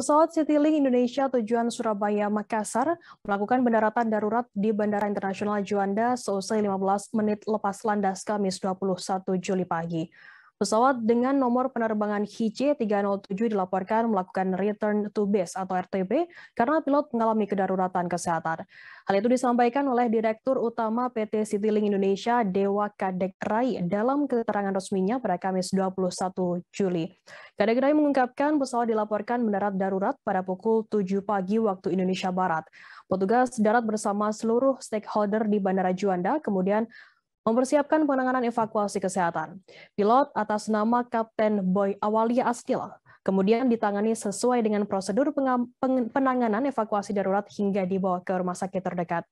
Pesawat Citylink Indonesia tujuan Surabaya Makassar melakukan pendaratan darurat di Bandara Internasional Juanda seusai 15 menit lepas landas Kamis 21 Juli pagi. Pesawat dengan nomor penerbangan HJ307 dilaporkan melakukan return to base atau RTB karena pilot mengalami kedaruratan kesehatan. Hal itu disampaikan oleh Direktur Utama PT Citilink Indonesia Dewa Kadek Rai dalam keterangan resminya pada Kamis 21 Juli. Kadek Rai mengungkapkan pesawat dilaporkan mendarat darurat pada pukul 7 pagi waktu Indonesia Barat. Petugas darat bersama seluruh stakeholder di Bandara Juanda kemudian mempersiapkan penanganan evakuasi kesehatan. Pilot atas nama Kapten Boy Awalia Astila kemudian ditangani sesuai dengan prosedur penanganan evakuasi darurat hingga dibawa ke rumah sakit terdekat.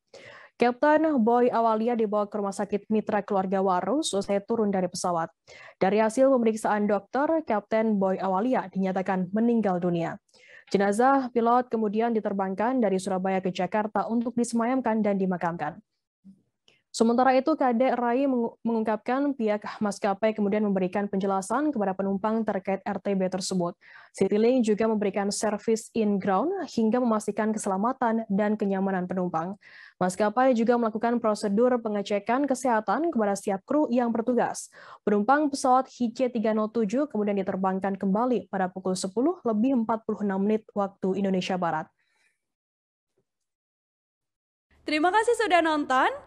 Kapten Boy Awalia dibawa ke rumah sakit mitra keluarga Waru usai turun dari pesawat. Dari hasil pemeriksaan dokter, Kapten Boy Awalia dinyatakan meninggal dunia. Jenazah pilot kemudian diterbangkan dari Surabaya ke Jakarta untuk disemayamkan dan dimakamkan. Sementara itu, KD RAI mengungkapkan pihak maskapai kemudian memberikan penjelasan kepada penumpang terkait RTB tersebut. Citylink juga memberikan servis in-ground hingga memastikan keselamatan dan kenyamanan penumpang. Maskapai juga melakukan prosedur pengecekan kesehatan kepada setiap kru yang bertugas. Penumpang pesawat HC307 kemudian diterbangkan kembali pada pukul 10 lebih 46 menit waktu Indonesia Barat. Terima kasih sudah nonton.